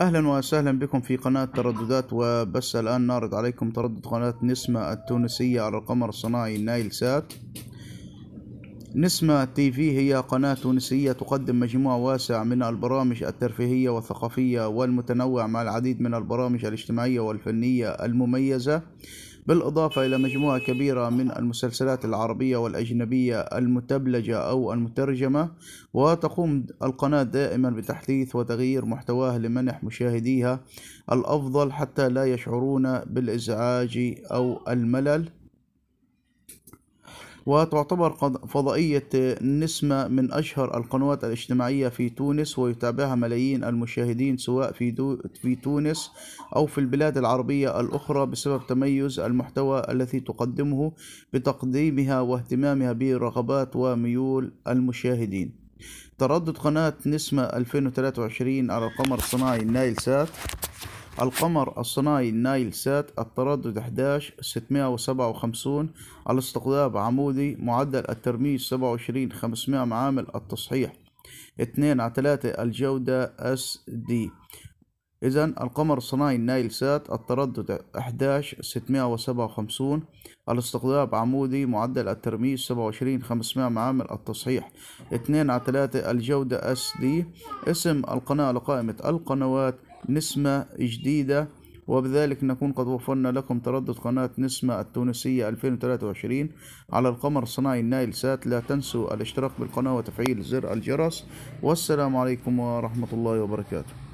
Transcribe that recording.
اهلا وسهلا بكم في قناة ترددات وبس الان نعرض عليكم تردد قناة نسمة التونسية على القمر الصناعي نايل سات نسمة تي في هي قناة تونسية تقدم مجموعة واسعة من البرامج الترفيهية والثقافية والمتنوع مع العديد من البرامج الاجتماعية والفنية المميزة بالإضافة إلى مجموعة كبيرة من المسلسلات العربية والأجنبية المتبلجة أو المترجمة وتقوم القناة دائما بتحديث وتغيير محتواها لمنح مشاهديها الأفضل حتى لا يشعرون بالإزعاج أو الملل وتعتبر فضائية نسمة من أشهر القنوات الاجتماعية في تونس ويتابعها ملايين المشاهدين سواء في, دو في تونس أو في البلاد العربية الأخرى بسبب تميز المحتوى الذي تقدمه بتقديمها واهتمامها برغبات وميول المشاهدين تردد قناة نسمة 2023 على القمر الصناعي نايل سات القمر الصناعي النايل سات التردد 11 657 الاستقطاب عمودي معدل الترميز 27 500 معامل التصحيح 2 على 3 الجودة اس دي إذا القمر الصناعي النايل سات التردد 11 657 الاستقطاب عمودي معدل الترميز 27 500 معامل التصحيح 2 على 3 الجودة اس دي اسم القناة لقائمة القنوات نسمة جديدة وبذلك نكون قد وفرنا لكم تردد قناة نسمة التونسية 2023 على القمر الصناعي النايل سات لا تنسوا الاشتراك بالقناة وتفعيل زر الجرس والسلام عليكم ورحمة الله وبركاته